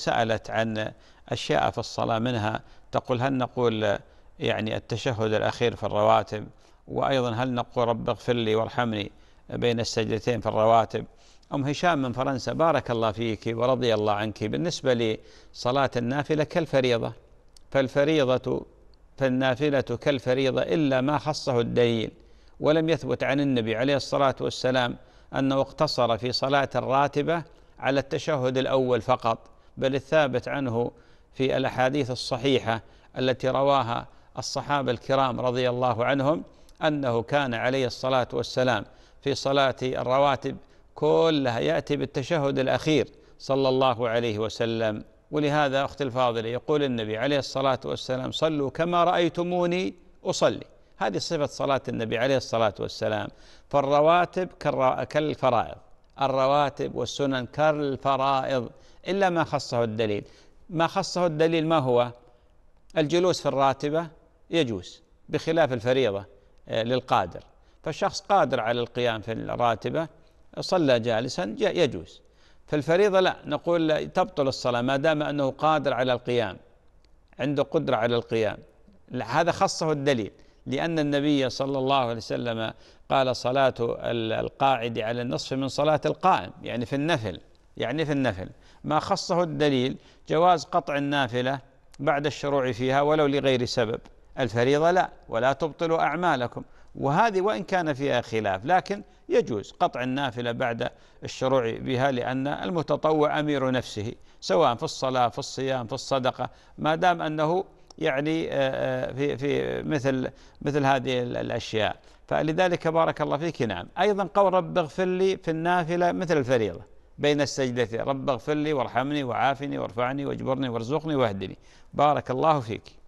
سألت عن أشياء في الصلاة منها تقول هل نقول يعني التشهد الأخير في الرواتب وأيضا هل نقول رب اغفر لي وارحمني بين السجدتين في الرواتب أم هشام من فرنسا بارك الله فيك ورضي الله عنك بالنسبة لصلاة النافلة كالفريضة فالفريضة فالنافلة كالفريضة إلا ما خصه الدليل ولم يثبت عن النبي عليه الصلاة والسلام أنه اقتصر في صلاة الراتبة على التشهد الأول فقط بل الثابت عنه في الاحاديث الصحيحه التي رواها الصحابه الكرام رضي الله عنهم انه كان عليه الصلاه والسلام في صلاه الرواتب كلها ياتي بالتشهد الاخير صلى الله عليه وسلم ولهذا اختي الفاضله يقول النبي عليه الصلاه والسلام صلوا كما رايتموني اصلي هذه صفه صلاه النبي عليه الصلاه والسلام فالرواتب كالفرائض الرواتب والسنن كالفرائض إلا ما خصه الدليل ما خصه الدليل ما هو الجلوس في الراتبة يجوز بخلاف الفريضة آه، للقادر فالشخص قادر على القيام في الراتبة صلى جالسا يجوز في الفريضة لا نقول تبطل الصلاة ما دام أنه قادر على القيام عنده قدرة على القيام هذا خصه الدليل لأن النبي صلى الله عليه وسلم قال صلاة القاعد على النصف من صلاة القائم يعني في النفل يعني في النفل ما خصه الدليل جواز قطع النافلة بعد الشروع فيها ولو لغير سبب الفريضة لا ولا تبطلوا أعمالكم وهذه وإن كان فيها خلاف لكن يجوز قطع النافلة بعد الشروع بها لأن المتطوع أمير نفسه سواء في الصلاة في الصيام في الصدقة ما دام أنه يعني آه، آه، في في مثل مثل هذه الاشياء فلذلك بارك الله فيك نعم ايضا قول رب اغفر لي في النافله مثل الفريضه بين السجدتين رب اغفر لي وارحمني وعافني وارفعني واجبرني وارزقني واهدني بارك الله فيك